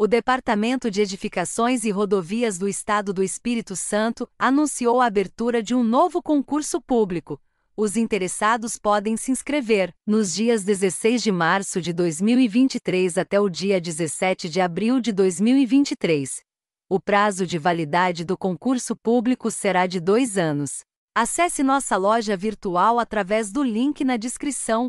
o Departamento de Edificações e Rodovias do Estado do Espírito Santo anunciou a abertura de um novo concurso público. Os interessados podem se inscrever nos dias 16 de março de 2023 até o dia 17 de abril de 2023. O prazo de validade do concurso público será de dois anos. Acesse nossa loja virtual através do link na descrição